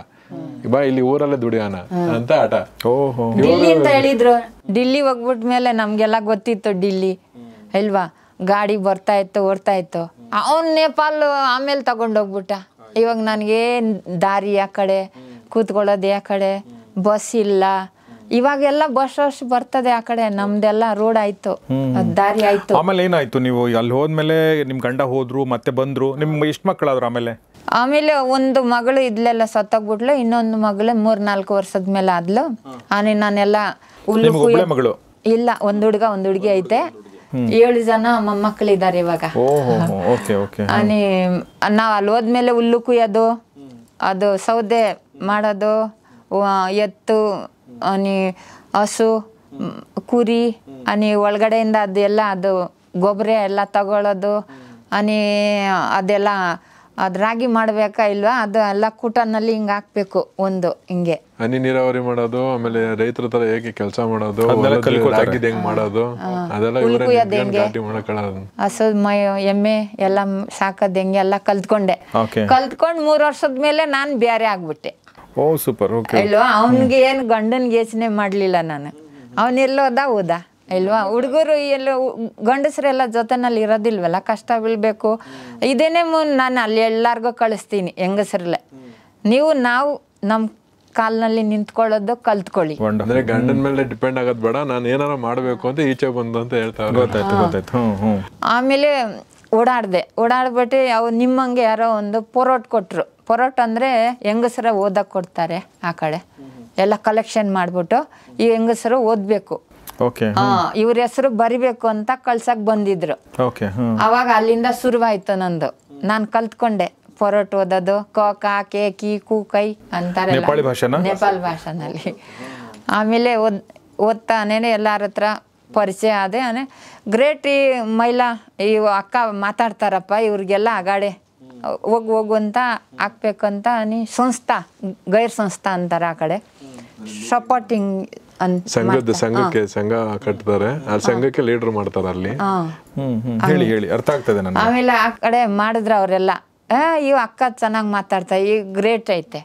ಬಾ ಇಲ್ಲಿ ಊರಲ್ಲೇ ದುಡಿಯೋಣ ಅಂತ ಆಟ ಓಹೋ ಡಿಲ್ಲಿ ಅಂತ ಹೇಳಿದ್ರು ಡಿಲ್ಲಿ ಹೋಗ್ಬಿಟ್ಟ ಮೇಲೆ ನಮಗೆಲ್ಲ ಗೊತ್ತಿತ್ತು ಡಿಲ್ಲಿ ಅಲ್ವಾ ಗಾಡಿ ಬರ್ತಾ ಇತ್ತು ಓಡ್ತಾ ಇತ್ತು ಅವನ್ ನೇಪಾಲ್ ಆಮೇಲೆ ತಗೊಂಡೋಗ್ಬಿಟ್ಟ ಇವಾಗ ನನಗೆ ದಾರಿ ಆ ಕಡೆ ಕೂತ್ಕೊಳ್ಳೋದು ಆ ಕಡೆ ಬಸ್ ಇಲ್ಲ ಇವಾಗೆಲ್ಲ ಬಸ್ ವರ್ಷ ಬರ್ತದೆ ಆ ಕಡೆ ನಮ್ದೆಲ್ಲ ರೋಡ್ ಆಯ್ತು ದಾರಿ ಆಯ್ತು ಆಮೇಲೆ ಏನಾಯ್ತು ನೀವು ಅಲ್ಲಿ ಹೋದ್ಮೇಲೆ ನಿಮ್ ಗಂಡ ಹೋದ್ರು ಮತ್ತೆ ಬಂದ್ರು ನಿಮ್ಗೆ ಎಷ್ಟು ಮಕ್ಕಳಾದ್ರು ಆಮೇಲೆ ಆಮೇಲೆ ಒಂದು ಮಗಳು ಇದ್ಲೆಲ್ಲ ಸತ್ತೋಗ್ಬಿಟ್ಲು ಇನ್ನೊಂದು ಮಗಳು ಮೂರ್ ನಾಲ್ಕು ವರ್ಷದ ಮೇಲೆ ಆದ್ಲು ಆನೆ ನಾನೆಲ್ಲ ಮಗಳು ಇಲ್ಲ ಒಂದ್ ಹುಡುಗ ಒಂದ್ ಹುಡುಗಿ ಐತೆ ಏಳು ಜನ ಮೊಮ್ಮಕ್ಕಳಿದ್ದಾರೆ ಇವಾಗ ಆನೆ ನಾವ್ ಅಲ್ಲಿ ಹೋದ್ಮೇಲೆ ಹುಲ್ಲು ಕುಯ್ಯೋದು ಅದು ಸೌದೆ ಮಾಡೋದು ಎತ್ತು ಅನಿ ಹಸು ಕುರಿ ಅನಿ ಒಳಗಡೆಯಿಂದ ಅದೆಲ್ಲ ಅದು ಗೊಬ್ಬರ ಎಲ್ಲ ತಗೊಳ್ಳೋದು ಅನಿ ಅದೆಲ್ಲ ಅದು ರಾಗಿ ಮಾಡ್ಬೇಕಾ ಇಲ್ವಾ ಅದು ಎಲ್ಲ ಕೂಟನಲ್ಲಿ ಹಿಂಗ್ ಹಾಕ್ಬೇಕು ಒಂದು ಹಿಂಗೆ ಹನಿ ನೀರಾವರಿ ಮಾಡೋದು ಆಮೇಲೆ ರೈತರ ತರ ಹೇಗೆ ಕೆಲಸ ಮಾಡೋದು ಮಾಡೋದು ಹಸು ಮೈ ಎಮ್ಮೆ ಎಲ್ಲ ಸಾಕದ್ ಹೆಂಗೆ ಎಲ್ಲಾ ಕಲ್ತ್ಕೊಂಡೆ ಕಲ್ತ್ಕೊಂಡ್ ಮೂರ್ ವರ್ಷದ ಮೇಲೆ ನಾನ್ ಬೇರೆ ಆಗ್ಬಿಟ್ಟೆ ಓ ಸೂಪರ್ ಓಕೆ ಇಲ್ವಾ ಅವನಿಗೆ ಏನು ಗಂಡನಿಗೆ ಯೋಚನೆ ಮಾಡಲಿಲ್ಲ ನಾನು ಅವನೆಲ್ಲೋದ ಹೋದ ಇಲ್ವಾ ಹುಡುಗರು ಎಲ್ಲ ಗಂಡಸರೆಲ್ಲ ಜೊತೆನಲ್ಲಿ ಇರೋದಿಲ್ವಲ್ಲ ಕಷ್ಟ ಬೀಳಬೇಕು ಮುನ್ ನಾನು ಅಲ್ಲಿ ಎಲ್ಲರಿಗೂ ಕಳಿಸ್ತೀನಿ ಹೆಂಗಸರಲ್ಲೇ ನೀವು ನಾವು ನಮ್ಮ ಕಾಲ್ನಲ್ಲಿ ನಿಂತ್ಕೊಳ್ಳೋದು ಕಲ್ತ್ಕೊಳ್ಳಿ ಅಂದ್ರೆ ಗಂಡನ ಮೇಲೆ ಡಿಪೆಂಡ್ ಆಗೋದ್ ಬೇಡ ನಾನು ಏನಾರ ಮಾಡಬೇಕು ಅಂತ ಈಚೆ ಬಂದು ಅಂತ ಹೇಳ್ತಾ ಗೊತ್ತಾಯ್ತು ಗೊತ್ತಾಯ್ತು ಆಮೇಲೆ ಓಡಾಡ್ದೆ ಓಡಾಡ್ಬಿಟ್ಟು ಅವ್ರು ನಿಮ್ಮಂಗೆ ಯಾರೋ ಒಂದು ಪೊರೋಟ್ ಕೊಟ್ರು ಪೊರೋಟ್ ಅಂದ್ರೆ ಹೆಂಗಸರ ಓದಕ್ಕೆ ಕೊಡ್ತಾರೆ ಆ ಕಡೆ ಎಲ್ಲ ಕಲೆಕ್ಷನ್ ಮಾಡ್ಬಿಟ್ಟು ಈ ಹೆಂಗಸರು ಓದಬೇಕು ಇವ್ರ ಹೆಸರು ಬರಿಬೇಕು ಅಂತ ಕಳ್ಸಕ್ ಬಂದಿದ್ರು ಅವಾಗ ಅಲ್ಲಿಂದ ಶುರುವಾಯ್ತು ನಂದು ನಾನು ಕಲ್ತ್ಕೊಂಡೆ ಪೊರೋಟ್ ಓದೋದು ಕ ಕಾ ಕೆ ಕಿ ಕೈ ಅಂತಾರೆ ನೇಪಾಳಿ ಭಾಷೆನಲ್ಲಿ ಆಮೇಲೆ ಓದ್ ಓದ್ತಾನೇನೆ ಎಲ್ಲಾರ ಹತ್ರ ಪರಿಚಯ ಅದೇ ಅನೇ ಗ್ರೇಟ್ ಈ ಮೈಲಾ ಈ ಅಕ್ಕ ಮಾತಾಡ್ತಾರಪ್ಪ ಇವ್ರಿಗೆಲ್ಲ ಅಗಾಡೆ ಹೋಗು ಹೋಗು ಅಂತ ಹಾಕ್ಬೇಕಂತ ನೀ ಸಂಸ್ಥಾ ಗೈರ್ ಸಂಸ್ಥಾ ಅಂತಾರೆ ಆ ಕಡೆ ಸಪೋರ್ಟಿಂಗ್ ಸಂಘದ ಸಂಘಕ್ಕೆ ಸಂಘ ಕಟ್ತಾರೆ ಆ ಸಂಘಕ್ಕೆ ಲೀಡರ್ ಮಾಡ್ತಾರೆ ಅಲ್ಲಿ ಹೇಳಿ ಹೇಳಿ ಅರ್ಥ ಆಗ್ತದೆ ಆಮೇಲೆ ಆ ಕಡೆ ಮಾಡಿದ್ರ ಅವರೆಲ್ಲ ಇವ್ ಅಕ್ಕ ಚೆನ್ನಾಗಿ ಮಾತಾಡ್ತಾ ಈ ಗ್ರೇಟ್ ಐತೆ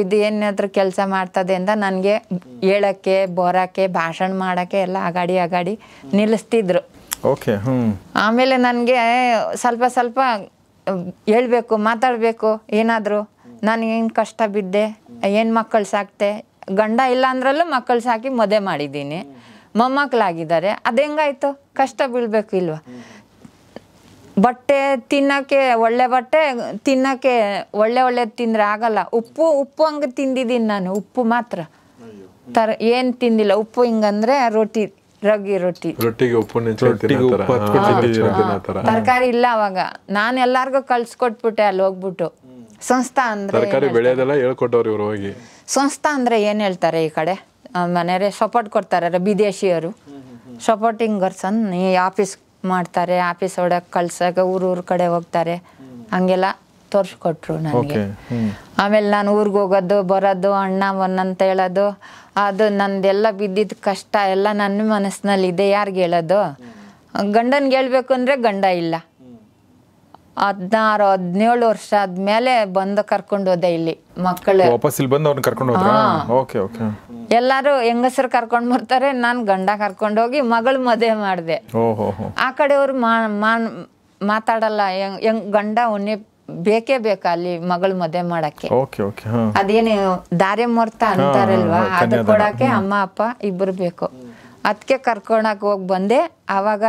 ಇದು ಏನಾದ್ರೂ ಕೆಲಸ ಮಾಡ್ತದೆ ಅಂತ ನನಗೆ ಹೇಳಕ್ಕೆ ಬೋರಕ್ಕೆ ಭಾಷಣ ಮಾಡೋಕ್ಕೆ ಎಲ್ಲ ಅಗಾಡಿ ಅಗಾಡಿ ನಿಲ್ಲಿಸ್ತಿದ್ರು ಓಕೆ ಆಮೇಲೆ ನನಗೆ ಸ್ವಲ್ಪ ಸ್ವಲ್ಪ ಹೇಳ್ಬೇಕು ಮಾತಾಡಬೇಕು ಏನಾದರೂ ನಾನು ಏನು ಕಷ್ಟ ಬಿದ್ದೆ ಏನು ಮಕ್ಕಳು ಸಾಕ್ತೆ ಗಂಡ ಇಲ್ಲ ಅಂದ್ರಲ್ಲೂ ಮಕ್ಕಳು ಸಾಕಿ ಮದುವೆ ಮಾಡಿದ್ದೀನಿ ಮೊಮ್ಮಕ್ಕಳಾಗಿದ್ದಾರೆ ಅದು ಹೆಂಗಾಯ್ತು ಕಷ್ಟ ಬೀಳ್ಬೇಕು ಇಲ್ವಾ ಬಟ್ಟೆ ತಿನ್ನೋಕ್ಕೆ ಒಳ್ಳೆ ಬಟ್ಟೆ ತಿನ್ನಕ್ಕೆ ಒಳ್ಳೆ ಒಳ್ಳೆ ತಿಂದರೆ ಆಗಲ್ಲ ಉಪ್ಪು ಉಪ್ಪು ಹಂಗೆ ತಿಂದಿದ್ದೀನಿ ನಾನು ಉಪ್ಪು ಮಾತ್ರ ತರ ಏನು ತಿಂದಿಲ್ಲ ಉಪ್ಪು ಹಿಂಗಂದ್ರೆ ರೊಟ್ಟಿ ರಗಿ ರೊಟ್ಟಿ ರೊಟ್ಟಿಗೆ ಉಪ್ಪು ತರಕಾರಿ ಇಲ್ಲ ಅವಾಗ ನಾನು ಎಲ್ಲಾರ್ಗು ಕಳ್ಸಿಕೊಟ್ಬಿಟ್ಟೆ ಅಲ್ಲಿ ಹೋಗ್ಬಿಟ್ಟು ಸಂಸ್ಥಾ ಅಂದ್ರೆ ಹೋಗಿ ಸಂಸ್ಥಾ ಅಂದ್ರೆ ಏನು ಹೇಳ್ತಾರೆ ಈ ಕಡೆ ಮನೆಯವರೇ ಸಪೋರ್ಟ್ ಕೊಡ್ತಾರೆ ವಿದೇಶಿಯರು ಸಪೋರ್ಟಿಂಗ್ ಗರ್ಸನ್ ಈ ಆಫೀಸ್ ಮಾಡ್ತಾರೆ ಆಫೀಸ್ ಒಳಗೆ ಊರು ಊರು ಕಡೆ ಹೋಗ್ತಾರೆ ಹಂಗೆಲ್ಲ ತೋರಿಸ್ಕೊಟ್ರು ನನಗೆ ಆಮೇಲೆ ನಾನು ಊರಿಗೆ ಹೋಗೋದು ಬರೋದು ಅಣ್ಣ ಅಂತ ಹೇಳೋದು ಅದು ನಂದೆಲ್ಲ ಬಿದ್ದಿದ ಕಷ್ಟ ಎಲ್ಲ ನನ್ನ ಮನಸ್ಸಿನಲ್ಲಿ ಇದೆ ಯಾರಿಗೆ ಹೇಳೋದು ಗಂಡನಿಗೆ ಹೇಳ್ಬೇಕು ಅಂದರೆ ಗಂಡ ಇಲ್ಲ ಹದಿನಾರು ಹದಿನೇಳು ವರ್ಷ ಆದ್ಮೇಲೆ ಬಂದು ಕರ್ಕೊಂಡು ಹೋದೆ ಇಲ್ಲಿ ಮಕ್ಕಳು ವಾಪಸ್ ಇಲ್ಲಿ ಬಂದು ಕರ್ಕೊಂಡು ಓಕೆ ಓಕೆ ಎಲ್ಲಾರು ಹೆಂಗಸರು ಕರ್ಕೊಂಡ್ ಬರ್ತಾರೆ ನಾನು ಗಂಡ ಕರ್ಕೊಂಡು ಹೋಗಿ ಮಗಳ ಮದುವೆ ಮಾಡಿದೆ ಆ ಕಡೆ ಅವ್ರು ಮಾತಾಡಲ್ಲ ಹೆಂಗ್ ಗಂಡ ಒನ್ನೆ ಬೇಕೇ ಬೇಕ ಅಲ್ಲಿ ಮಗಳ ಮದುವೆ ಮಾಡಕ್ಕೆ ಅದೇನು ದಾರಿ ಮುಹೂರ್ತ ಅಂತಾರಲ್ವಾ ಅದು ಕೊಡಕ್ಕೆ ಅಮ್ಮ ಅಪ್ಪ ಇಬ್ಬರು ಬೇಕು ಅದಕ್ಕೆ ಕರ್ಕೊಂಡಕ್ ಹೋಗಿ ಬಂದೆ ಅವಾಗ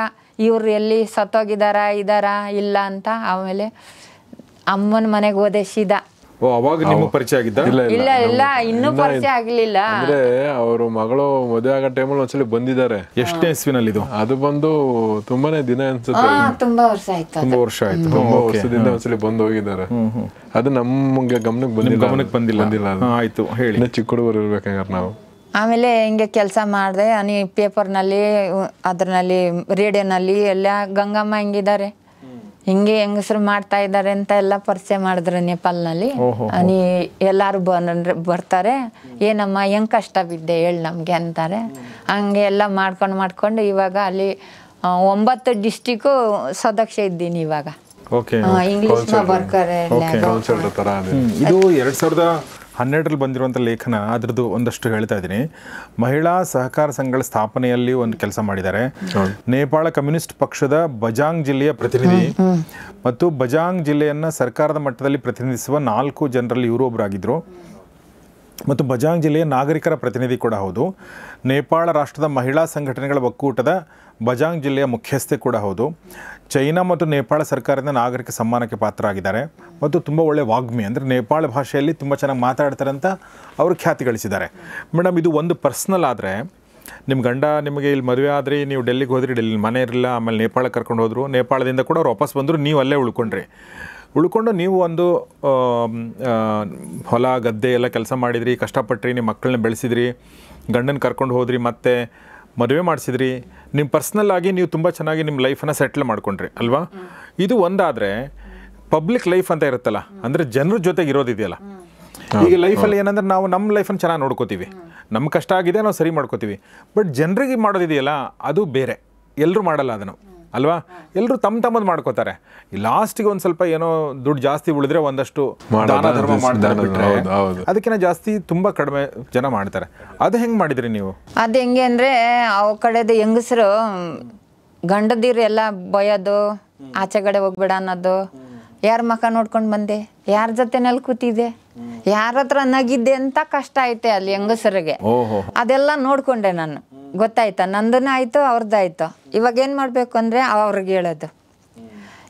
ಇವ್ರು ಎಲ್ಲಿ ಸತ್ತೋಗಿದಾರಾ ಇದಾರಾ ಇಲ್ಲ ಅಂತ ಆಮೇಲೆ ಅಮ್ಮನ ಮನೆಗೆ ಹೋದೆ ಪರಿಚಯ ಆಗಿದ್ದ ಇಲ್ಲ ಇಲ್ಲ ಇನ್ನೂ ಪರಿಚಯ ಆಗಲಿಲ್ಲ ಅಂದ್ರೆ ಅವ್ರ ಮಗಳು ಮದುವೆ ಆಗೋ ಟೈಮಲ್ಲಿ ಒಂದ್ಸಲಿ ಬಂದಿದ್ದಾರೆ ಎಷ್ಟೇ ಇಸ್ವಿನಲ್ಲಿ ಇದು ಅದು ಬಂದು ತುಂಬಾನೇ ದಿನ ಅನ್ಸುತ್ತೆ ತುಂಬಾ ವರ್ಷ ಆಯ್ತು ತುಂಬಾ ವರ್ಷ ಆಯ್ತು ತುಂಬಾ ವರ್ಷದಿಂದ ಒಂದ್ಸಲಿ ಬಂದು ಹೋಗಿದ್ದಾರೆ ಅದು ನಮ್ಗೆ ಗಮನಕ್ಕೆ ಬಂದಿಲ್ಲ ಗಮನಕ್ಕೆ ಬಂದಿಲ್ಲ ಬಂದಿಲ್ಲ ಆಯ್ತು ಹೇಳಿ ಚಿಕ್ಕ ಹುಡುಗರು ನಾವು ಆಮೇಲೆ ಹಿಂಗೆ ಕೆಲಸ ಮಾಡಿದೆ ಅನಿ ಪೇಪರ್ನಲ್ಲಿ ಅದರಲ್ಲಿ ರೇಡಿಯೋನಲ್ಲಿ ಎಲ್ಲ ಗಂಗಮ್ಮ ಹೆಂಗಿದ್ದಾರೆ ಹಿಂಗೆ ಹೆಂಗಸರು ಮಾಡ್ತಾ ಇದ್ದಾರೆ ಅಂತ ಎಲ್ಲ ಪರಿಚಯ ಮಾಡಿದ್ರು ನೇಪಾಲ್ನಲ್ಲಿ ಅನಿ ಎಲ್ಲರೂ ಬಂದ್ರೆ ಬರ್ತಾರೆ ಏನಮ್ಮ ಹೆಂಗ್ ಕಷ್ಟ ಬಿದ್ದೆ ಹೇಳಿ ನಮಗೆ ಅಂತಾರೆ ಹಂಗೆ ಎಲ್ಲ ಮಾಡ್ಕೊಂಡು ಮಾಡ್ಕೊಂಡು ಇವಾಗ ಅಲ್ಲಿ ಒಂಬತ್ತು ಡಿಸ್ಟಿಕ್ ಸದಕ್ಷ ಇದ್ದೀನಿ ಇವಾಗ ಇಂಗ್ಲಿಷ್ ಬರ್ಕರೆ ಇದು ಹನ್ನೆರಡರಲ್ಲಿ ಬಂದಿರುವಂಥ ಲೇಖನ ಅದರದ್ದು ಒಂದಷ್ಟು ಹೇಳ್ತಾ ಇದ್ದೀನಿ ಮಹಿಳಾ ಸಹಕಾರ ಸಂಘಗಳ ಸ್ಥಾಪನೆಯಲ್ಲಿ ಒಂದು ಕೆಲಸ ಮಾಡಿದ್ದಾರೆ ನೇಪಾಳ ಕಮ್ಯುನಿಸ್ಟ್ ಪಕ್ಷದ ಬಜಾಂಗ್ ಜಿಲ್ಲೆಯ ಪ್ರತಿನಿಧಿ ಮತ್ತು ಬಜಾಂಗ್ ಜಿಲ್ಲೆಯನ್ನು ಸರ್ಕಾರದ ಮಟ್ಟದಲ್ಲಿ ಪ್ರತಿನಿಧಿಸುವ ನಾಲ್ಕು ಜನರಲ್ಲಿ ಇವರು ಒಬ್ಬರಾಗಿದ್ದರು ಮತ್ತು ಬಜಾಂಗ್ ಜಿಲ್ಲೆಯ ನಾಗರಿಕರ ಪ್ರತಿನಿಧಿ ಕೂಡ ಹೌದು ನೇಪಾಳ ರಾಷ್ಟ್ರದ ಮಹಿಳಾ ಸಂಘಟನೆಗಳ ಒಕ್ಕೂಟದ ಬಜಾಂಗ್ ಜಿಲ್ಲೆಯ ಮುಖ್ಯಸ್ಥೆ ಕೂಡ ಹೌದು ಚೈನಾ ಮತ್ತು ನೇಪಾಳ ಸರ್ಕಾರದಿಂದ ನಾಗರಿಕ ಸಮ್ಮಾನಕ್ಕೆ ಪಾತ್ರರಾಗಿದ್ದಾರೆ ಮತ್ತು ತುಂಬ ಒಳ್ಳೆಯ ವಾಗ್ಮಿ ಅಂದರೆ ನೇಪಾಳ ಭಾಷೆಯಲ್ಲಿ ತುಂಬ ಚೆನ್ನಾಗಿ ಮಾತಾಡ್ತಾರೆ ಅಂತ ಅವರು ಖ್ಯಾತಿ ಗಳಿಸಿದ್ದಾರೆ ಮೇಡಮ್ ಇದು ಒಂದು ಪರ್ಸ್ನಲ್ ಆದರೆ ನಿಮ್ಮ ಗಂಡ ನಿಮಗೆ ಇಲ್ಲಿ ಮದುವೆ ಆದರೆ ನೀವು ಡೆಲ್ಲಿಗೆ ಹೋದ್ರಿ ಡೆಲ್ಲಿ ಮನೆ ಇರಲಿಲ್ಲ ಆಮೇಲೆ ನೇಪಾಳಕ್ಕೆ ಕರ್ಕೊಂಡು ಹೋದರು ನೇಪಾಳದಿಂದ ಕೂಡ ಅವ್ರು ವಾಪಸ್ ಬಂದರು ನೀವು ಅಲ್ಲೇ ಉಳ್ಕೊಂಡ್ರಿ ಉಳ್ಕೊಂಡು ನೀವು ಒಂದು ಹೊಲ ಗದ್ದೆ ಎಲ್ಲ ಕೆಲಸ ಮಾಡಿದ್ರಿ ಕಷ್ಟಪಟ್ಟ್ರಿ ನಿಮ್ಮ ಮಕ್ಕಳನ್ನ ಬೆಳೆಸಿದ್ರಿ ಗಂಡನ ಕರ್ಕೊಂಡು ಹೋದ್ರಿ ಮತ್ತೆ ಮದುವೆ ಮಾಡಿಸಿದ್ರಿ ನಿಮ್ಮ ಪರ್ಸ್ನಲ್ ಆಗಿ ನೀವು ತುಂಬ ಚೆನ್ನಾಗಿ ನಿಮ್ಮ ಲೈಫನ್ನು ಸೆಟ್ಲ್ ಮಾಡ್ಕೊಂಡ್ರಿ ಅಲ್ವಾ ಇದು ಒಂದಾದರೆ ಪಬ್ಲಿಕ್ ಲೈಫ್ ಅಂತ ಇರುತ್ತಲ್ಲ ಅಂದರೆ ಜನರ ಜೊತೆಗೆ ಇರೋದಿದೆಯಲ್ಲ ಈಗ ಲೈಫಲ್ಲಿ ಏನಂದ್ರೆ ನಾವು ನಮ್ಮ ಲೈಫನ್ನು ಚೆನ್ನಾಗಿ ನೋಡ್ಕೋತೀವಿ ನಮ್ಮ ಕಷ್ಟ ಆಗಿದೆ ನಾವು ಸರಿ ಮಾಡ್ಕೋತೀವಿ ಬಟ್ ಜನರಿಗೆ ಮಾಡೋದಿದೆಯಲ್ಲ ಅದು ಬೇರೆ ಎಲ್ಲರೂ ಮಾಡಲ್ಲ ಅದನ್ನು ಅಲ್ವಾ ಎಲ್ಲರೂ ತಮ್ಮ ತಮ್ಮದು ಮಾಡ್ಕೋತಾರೆ ಲಾಸ್ಟ್ಗೆ ಒಂದ್ ಸ್ವಲ್ಪ ಏನೋ ದುಡ್ಡು ಜಾಸ್ತಿ ಉಳಿದ್ರೆ ಒಂದಷ್ಟು ಮಾಡ್ತಾರೆ ಅದಕ್ಕಿಂತ ಜಾಸ್ತಿ ತುಂಬಾ ಕಡಿಮೆ ಜನ ಮಾಡ್ತಾರೆ ಅದು ಹೆಂಗ್ ಮಾಡಿದ್ರಿ ನೀವು ಅದು ಹೆಂಗೆ ಅಂದ್ರೆ ಅವ ಕಡೆದು ಹೆಂಗಸರು ಗಂಡದಿರು ಎಲ್ಲ ಬಯೋದು ಆಚೆ ಕಡೆ ಹೋಗ್ಬೇಡ ಅನ್ನೋದು ಯಾರ ಮಕ ನೋಡ್ಕೊಂಡು ಬಂದೆ ಯಾರ ಜೊತೆನಲ್ಲಿ ಕೂತಿದೆ ಯಾರ ಹತ್ರ ನಗಿದ್ದೆ ಅಂತ ಕಷ್ಟ ಐತೆ ಅಲ್ಲಿ ಹೆಂಗಸರಿಗೆ ಅದೆಲ್ಲ ನೋಡ್ಕೊಂಡೆ ನಾನು ಗೊತ್ತಾಯ್ತಾ ನಂದನ ಆಯಿತು ಅವ್ರದ್ದಾಯ್ತು ಇವಾಗ ಏನು ಮಾಡಬೇಕು ಅಂದರೆ ಅವ್ರಿಗೆ ಹೇಳೋದು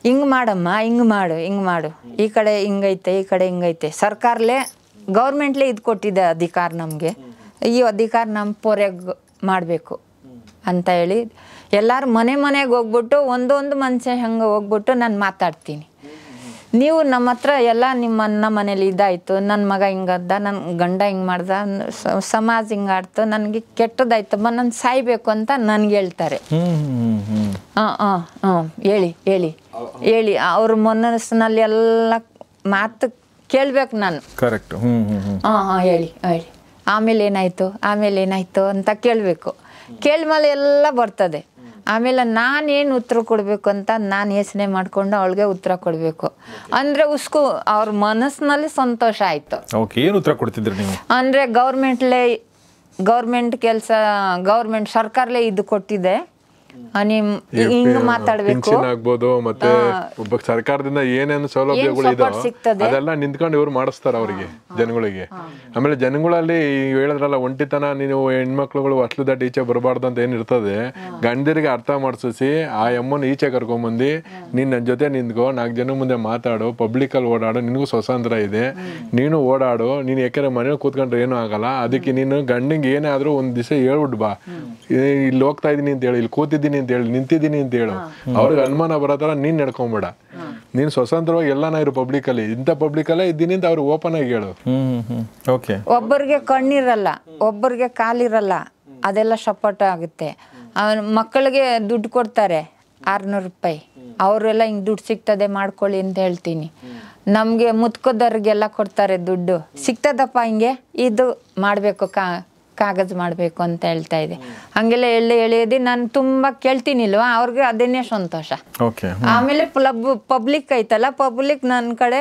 ಹಿಂಗೆ ಮಾಡಮ್ಮ ಹಿಂಗೆ ಮಾಡು ಹಿಂಗೆ ಮಾಡು ಈ ಕಡೆ ಹಿಂಗೈತೆ ಈ ಕಡೆ ಹಿಂಗೈತೆ ಸರ್ಕಾರಲೆ ಗೌರ್ಮೆಂಟ್ಲೆ ಇದು ಕೊಟ್ಟಿದೆ ಅಧಿಕಾರ ನಮಗೆ ಈ ಅಧಿಕಾರ ನಮ್ಮ ಪೊರೆ ಮಾಡಬೇಕು ಅಂತ ಹೇಳಿ ಎಲ್ಲರೂ ಮನೆ ಮನೆಗೆ ಹೋಗ್ಬಿಟ್ಟು ಒಂದೊಂದು ಮನುಷ್ಯ ಹೆಂಗೆ ಹೋಗ್ಬಿಟ್ಟು ನಾನು ಮಾತಾಡ್ತೀನಿ ನೀವು ನಮ್ಮ ಹತ್ರ ಎಲ್ಲ ನಿಮ್ಮ ನಮ್ಮ ಮನೇಲಿ ಇದಾಯಿತು ನನ್ನ ಮಗ ಹಿಂಗದ್ದ ನನ್ನ ಗಂಡ ಹಿಂಗೆ ಮಾಡ್ದ ಸಮಾಜ ಹಿಂಗಾಡ್ತು ನನಗೆ ಕೆಟ್ಟದಾಯ್ತು ಮ ನನ್ನ ಸಾಯ್ಬೇಕು ಅಂತ ನನ್ಗೆ ಹೇಳ್ತಾರೆ ಹಾಂ ಹಾಂ ಹಾಂ ಹೇಳಿ ಹೇಳಿ ಹೇಳಿ ಅವ್ರ ಮನಸ್ಸಿನಲ್ಲಿ ಎಲ್ಲ ಮಾತು ಕೇಳ್ಬೇಕು ನಾನು ಕರೆಕ್ಟ್ ಹಾಂ ಹಾಂ ಹೇಳಿ ಹೇಳಿ ಆಮೇಲೆ ಏನಾಯ್ತು ಆಮೇಲೆ ಏನಾಯ್ತು ಅಂತ ಕೇಳಬೇಕು ಕೇಳ್ಮೇಲೆ ಎಲ್ಲ ಬರ್ತದೆ ಆಮೇಲೆ ನಾನೇನು ಉತ್ತರ ಕೊಡಬೇಕು ಅಂತ ನಾನು ಯೋಚನೆ ಮಾಡಿಕೊಂಡು ಅವಳಿಗೆ ಉತ್ತರ ಕೊಡಬೇಕು ಅಂದರೆ ಉಸ್ಕು ಅವ್ರ ಮನಸ್ಸಿನಲ್ಲಿ ಸಂತೋಷ ಆಯಿತು ಏನು ಉತ್ತರ ಕೊಡ್ತಿದ್ರು ನೀವು ಅಂದರೆ ಗೌರ್ಮೆಂಟ್ಲೇ ಗೌರ್ಮೆಂಟ್ ಕೆಲಸ ಗೌರ್ಮೆಂಟ್ ಸರ್ಕಾರಲೇ ಇದು ಕೊಟ್ಟಿದೆ ಆಗ್ಬೋದು ಮತ್ತೆ ಒಬ್ಬ ಸರ್ಕಾರದಿಂದ ಏನೇನು ಸೌಲಭ್ಯಗಳು ಇದಾವೆ ಅದೆಲ್ಲ ನಿಂತ್ಕೊಂಡು ಇವ್ರು ಮಾಡಿಸ್ತಾರ ಅವ್ರಿಗೆ ಜನಗಳಿಗೆ ಆಮೇಲೆ ಜನಗಳಲ್ಲಿ ಹೇಳಿದ್ರಲ್ಲ ಒಂಟಿತನ ನೀವು ಹೆಣ್ಮಕ್ಳುಗಳು ಅಟ್ಲು ದಟ್ಟ ಈಚೆ ಬರಬಾರ್ದು ಅಂತ ಇರ್ತದೆ ಗಂಡಿರಿಗೆ ಅರ್ಥ ಮಾಡಿಸಿ ಆ ಅಮ್ಮನ ಈಚೆ ಕರ್ಕೊಂಡ್ಬಂದಿ ನೀನ್ ನನ್ನ ಜೊತೆ ನಿಂತ್ಕೋ ನಾಲ್ಕು ಜನ ಮುಂದೆ ಮಾತಾಡು ಪಬ್ಲಿಕ್ ಅಲ್ಲಿ ಓಡಾಡು ನಿನಗೂ ಸ್ವತಂತ್ರ ಇದೆ ನೀನು ಓಡಾಡು ನೀನು ಯಾಕೆಂದ್ರೆ ಮನೇಲಿ ಕೂತ್ಕೊಂಡ್ರೆ ಏನೂ ಆಗಲ್ಲ ಅದಕ್ಕೆ ನೀನು ಗಂಡಿಗೆ ಏನೇ ಆದ್ರೂ ಒಂದ್ ದಿವಸ ಹೇಳ್ಬಿಡ್ಬಾ ಬಾ ಇಲ್ಲಿ ಹೋಗ್ತಾ ಇದೀನಿ ಅಂತ ಹೇಳಿ ಇಲ್ಲಿ ಕೂತಿದ್ದ ನಿಂತಿದ್ದೀನಿ ಅಂತ ಹೇಳಿ ನಿಂತಿದ್ದೀನಿ ಅಂತ ಹೇಳು ಅವ್ರಿಗೆ ಅನುಮಾನ ಬರೋ ಥರ ನೀನು ನಡ್ಕೊಂಬೇಡ ನೀನು ಸ್ವತಂತ್ರವಾಗಿ ಎಲ್ಲಾನ ಇರು ಅಲ್ಲಿ ಇಂಥ ಪಬ್ಲಿಕಲ್ಲೇ ಇದ್ದೀನಿ ಅಂತ ಅವ್ರಿಗೆ ಓಪನ್ ಆಗಿ ಹೇಳು ಓಕೆ ಒಬ್ಬರಿಗೆ ಕಣ್ಣಿರಲ್ಲ ಒಬ್ಬರಿಗೆ ಕಾಲಿರಲ್ಲ ಅದೆಲ್ಲ ಸಪೋರ್ಟ್ ಆಗುತ್ತೆ ಮಕ್ಕಳಿಗೆ ದುಡ್ಡು ಕೊಡ್ತಾರೆ ಆರ್ನೂರು ರೂಪಾಯಿ ಅವರೆಲ್ಲ ಹಿಂಗೆ ದುಡ್ಡು ಸಿಗ್ತದೆ ಮಾಡ್ಕೊಳ್ಳಿ ಅಂತ ಹೇಳ್ತೀನಿ ನಮಗೆ ಮುತ್ಕೋದವ್ರಿಗೆಲ್ಲ ಕೊಡ್ತಾರೆ ದುಡ್ಡು ಸಿಗ್ತದಪ್ಪ ಹಿಂಗೆ ಇದು ಮಾಡಬೇಕು ಕಾ ಕಾಗಜ್ ಮಾಡಬೇಕು ಅಂತ ಹೇಳ್ತಾ ಇದೆ ಹಂಗೆಲ್ಲ ಎಳ್ಳಿ ಎಳೆಯದಿ ನಾನು ತುಂಬ ಕೇಳ್ತೀನಿಲ್ವಾ ಅವ್ರಿಗೆ ಅದನ್ನೇ ಸಂತೋಷ ಆಮೇಲೆ ಪ್ಲಬ್ ಪಬ್ಲಿಕ್ ಐತಲ್ಲ ಪಬ್ಲಿಕ್ ನನ್ನ ಕಡೆ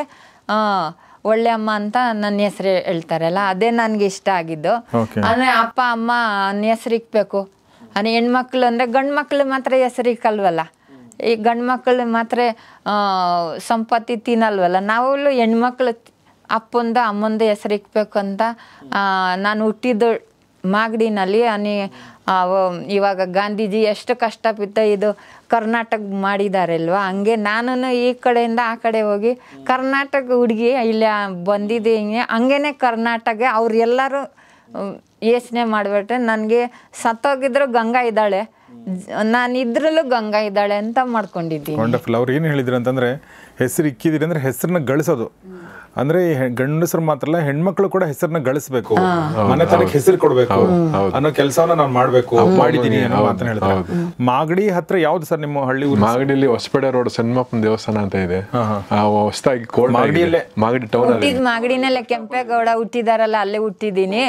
ಒಳ್ಳೆ ಅಮ್ಮ ಅಂತ ನನ್ನ ಹೆಸರು ಹೇಳ್ತಾರಲ್ಲ ಅದೇ ನನಗೆ ಇಷ್ಟ ಆಗಿದ್ದು ಅಂದರೆ ಅಪ್ಪ ಅಮ್ಮ ನನ್ನ ಹೆಸರಿಕ್ಬೇಕು ಅಂದರೆ ಹೆಣ್ಮಕ್ಳು ಅಂದರೆ ಗಂಡು ಮಕ್ಳು ಮಾತ್ರ ಹೆಸರಿಕಲ್ವಲ್ಲ ಈ ಗಂಡು ಮಕ್ಕಳು ಮಾತ್ರ ಸಂಪತ್ತಿ ತಿನ್ನಲ್ವಲ್ಲ ನಾವು ಹೆಣ್ಮಕ್ಳು ಅಪ್ಪಂದು ಅಮ್ಮಂದು ಹೆಸರಿಕ್ಬೇಕು ಅಂತ ನಾನು ಹುಟ್ಟಿದ್ದು ಮಾಗಡಿನಲ್ಲಿ ಅನಿ ಇವಾಗ ಗಾಂಧೀಜಿ ಎಷ್ಟು ಕಷ್ಟಪಿತ್ತ ಇದು ಕರ್ನಾಟಕ ಮಾಡಿದಾರಲ್ವ ಹಂಗೆ ನಾನು ಈ ಕಡೆಯಿಂದ ಆ ಕಡೆ ಹೋಗಿ ಕರ್ನಾಟಕ ಹುಡುಗಿ ಇಲ್ಲಿ ಹಿಂಗೆ ಹಂಗೇನೆ ಕರ್ನಾಟಕ ಎಲ್ಲರೂ ಯೋಚನೆ ಮಾಡಿಬಿಟ್ರೆ ನನಗೆ ಸತ್ತೋಗಿದ್ರು ಗಂಗಾ ಇದ್ದಾಳೆ ನಾನು ಇದ್ರಲ್ಲೂ ಗಂಗಾ ಇದ್ದಾಳೆ ಅಂತ ಮಾಡ್ಕೊಂಡಿದ್ದೀನಿ ಅವ್ರು ಏನು ಹೇಳಿದ್ರು ಅಂತಂದರೆ ಹೆಸರು ಇಕ್ಕಿದಿರಿ ಅಂದರೆ ಹೆಸರನ್ನ ಗಳಿಸೋದು ಅಂದ್ರೆ ಗಂಡಸರು ಮಾತ್ರ ಅಲ್ಲ ಹೆಣ್ಮಕ್ಳು ಕೂಡ ಹೆಸರನ್ನ ಗಳಿಸಬೇಕು ತನಕ ಹೆಸರು ಕೊಡ್ಬೇಕು ಅನ್ನೋ ಕೆಲಸವನ್ನ ನಾನು ಮಾಡಬೇಕು ಮಾಡಿದೀನಿ ಅನ್ನೋ ಮಾತನ್ನ ಹೇಳ್ತಾರೆ ಮಾಗಡಿ ಹತ್ರ ಯಾವ್ದು ಸರ್ ನಿಮ್ಮ ಹಳ್ಳಿ ಊರು ಮಾಗಡಿಲಿ ರೋಡ್ ಸಣ್ಣಪ್ಪನ ದೇವಸ್ಥಾನ ಅಂತ ಇದೆ ಹೊಸದಾಗಿ ಮಾಗಡಿಯಲ್ಲೇ ಮಾಗಡಿ ಟೌನ್ ಮಾಗಡಿನಲ್ಲೇ ಕೆಂಪೇಗೌಡ ಹುಟ್ಟಿದಾರಲ್ಲ ಅಲ್ಲೇ ಹುಟ್ಟಿದ್ದೀನಿ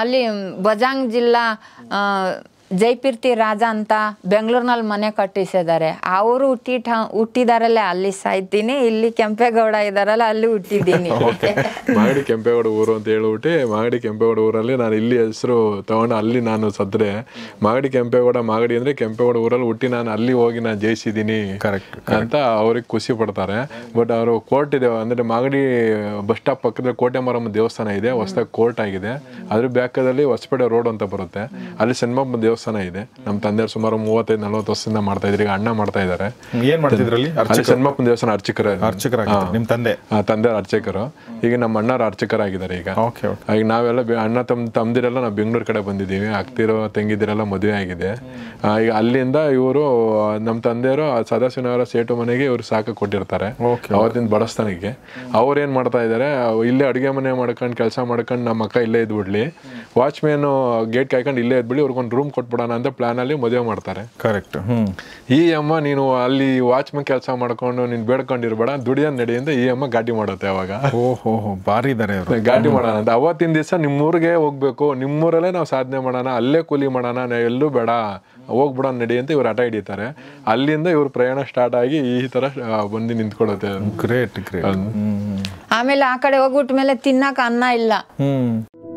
ಅಲ್ಲಿ ಬಜಾಂಗ್ ಜಿಲ್ಲಾ ಜೈಪಿರ್ತಿ ರಾಜ ಅಂತ ಬೆಂಗಳೂರಿನಲ್ಲಿ ಮನೆ ಕಟ್ಟಿಸಿದ್ದಾರೆ ಅವರು ಹುಟ್ಟಿ ಹುಟ್ಟಿದಾರಲ್ಲೇ ಅಲ್ಲಿ ಸಾಯ್ತೀನಿ ಇಲ್ಲಿ ಕೆಂಪೇಗೌಡ ಇದಾರಲ್ಲ ಅಲ್ಲಿ ಹುಟ್ಟಿದ್ದೀನಿ ಮಾಗಡಿ ಕೆಂಪೇಗೌಡ ಊರು ಅಂತ ಹೇಳ್ಬಿಟ್ಟು ಮಾಗಡಿ ಕೆಂಪೇಗೌಡ ಊರಲ್ಲಿ ನಾನು ಇಲ್ಲಿ ಹೆಸರು ತಗೊಂಡು ಅಲ್ಲಿ ನಾನು ಸದ್ರೆ ಮಾಗಡಿ ಕೆಂಪೇಗೌಡ ಮಾಗಡಿ ಅಂದ್ರೆ ಕೆಂಪೇಗೌಡ ಊರಲ್ಲಿ ಹುಟ್ಟಿ ನಾನು ಅಲ್ಲಿ ಹೋಗಿ ನಾನು ಜಯಿಸಿದ್ದೀನಿ ಕರೆಕ್ಟ್ ಅಂತ ಅವ್ರಿಗೆ ಖುಷಿ ಪಡ್ತಾರೆ ಬಟ್ ಅವರು ಕೋರ್ಟ್ ಇದೆ ಅಂದ್ರೆ ಮಾಗಡಿ ಬಸ್ ಸ್ಟಾಪ್ ಪಕ್ಕದಲ್ಲಿ ಕೋಟೆ ಮಾರಮ್ಮ ದೇವಸ್ಥಾನ ಇದೆ ಹೊಸದಾಗಿ ಕೋರ್ಟ್ ಆಗಿದೆ ಅದ್ರ ಬ್ಯಾಕದಲ್ಲಿ ಹೊಸಪೇಟೆ ರೋಡ್ ಅಂತ ಬರುತ್ತೆ ಅಲ್ಲಿ ಸಿನಿಮಾ ದೇವಸ್ಥಾನ ದೇವಸ್ಥಾನ ಇದೆ ನಮ್ಮ ತಂದೆಯವರು ಸುಮಾರು ಮೂವತ್ತೈದು ನಲ್ವತ್ತು ವರ್ಷದಿಂದ ಮಾಡ್ತಾ ಇದ್ರು ಈಗ ಅಣ್ಣ ಮಾಡ್ತಾ ಇದ್ದಾರೆ ಏನ್ ಮಾಡ್ತಿದ್ರಲ್ಲಿ ದೇವಸ್ಥಾನ ಅರ್ಚಕರ ಅರ್ಚಕರ ನಿಮ್ಮ ತಂದೆ ತಂದೆ ಅರ್ಚಕರು ಈಗ ನಮ್ಮ ಅಣ್ಣರ ಅರ್ಚಕರಾಗಿದ್ದಾರೆ ಈಗ ಈಗ ನಾವೆಲ್ಲ ಅಣ್ಣ ತಮ್ಮ ತಮ್ದಿರೆಲ್ಲ ನಾವು ಬೆಂಗಳೂರು ಕಡೆ ಬಂದಿದ್ದೀವಿ ಆಗ್ತಿರೋ ತಂಗಿದಿರೆಲ್ಲ ಮದುವೆ ಆಗಿದೆ ಈಗ ಅಲ್ಲಿಂದ ಇವರು ನಮ್ಮ ತಂದೆಯವರು ಸದಾಶಿವನವರ ಸೇಟು ಮನೆಗೆ ಇವರು ಸಾಕ ಕೊಟ್ಟಿರ್ತಾರೆ ಅವತ್ತಿನ ಬಡಸ್ತಾನಿಗೆ ಅವ್ರು ಏನ್ ಮಾಡ್ತಾ ಇದ್ದಾರೆ ಇಲ್ಲೇ ಅಡುಗೆ ಮನೆ ಮಾಡ್ಕೊಂಡು ಕೆಲಸ ಮಾಡ್ಕೊಂಡು ನಮ್ಮ ಅಕ್ಕ ಇಲ್ಲೇ ಇದ್ಬಿಡ್ಲಿ ವಾಚ್ಮ್ಯಾನು ಗೇಟ್ ಕಾಯ್ಕೊಂಡು ಇಲ್ಲೇ ಇದ್ಬಿಡಿ ಅವ್ರಿಗೊಂದು ರೂಮ್ ಕೊಟ್ಟು ಹಾಕ್ಬಿಡೋಣ ಅಂತ ಪ್ಲಾನಲ್ಲಿ ಮದುವೆ ಮಾಡ್ತಾರೆ ಕರೆಕ್ಟ್ ಈ ಅಮ್ಮ ನೀನು ಅಲ್ಲಿ ವಾಚ್ಮನ್ ಕೆಲಸ ಮಾಡ್ಕೊಂಡು ನೀನು ಬೇಡ್ಕೊಂಡಿರ್ಬೇಡ ದುಡಿಯೋದು ನಡೆಯಿಂದ ಈ ಅಮ್ಮ ಗಾಡಿ ಮಾಡುತ್ತೆ ಅವಾಗ ಓಹೋ ಭಾರಿ ಇದ್ದಾರೆ ಗಾಡಿ ಮಾಡೋಣ ಅಂತ ಅವತ್ತಿನ ದಿವಸ ನಿಮ್ಮೂರಿಗೆ ಹೋಗ್ಬೇಕು ನಿಮ್ಮೂರಲ್ಲೇ ನಾವು ಸಾಧನೆ ಮಾಡೋಣ ಅಲ್ಲೇ ಕೂಲಿ ಮಾಡೋಣ ನಾವು ಎಲ್ಲೂ ಬೇಡ ಹೋಗ್ಬಿಡೋಣ ನಡಿ ಅಂತ ಇವ್ರು ಹಠ ಹಿಡಿತಾರೆ ಅಲ್ಲಿಂದ ಇವ್ರ ಪ್ರಯಾಣ ಸ್ಟಾರ್ಟ್ ಆಗಿ ಈ ತರ ಬಂದು ನಿಂತ್ಕೊಳತ್ತೆ ಗ್ರೇಟ್ ಗ್ರೇಟ್ ಆಮೇಲೆ ಆ ಕಡೆ ಮೇಲೆ ತಿನ್ನಕ್ಕೆ ಅನ್ನ ಇಲ್ಲ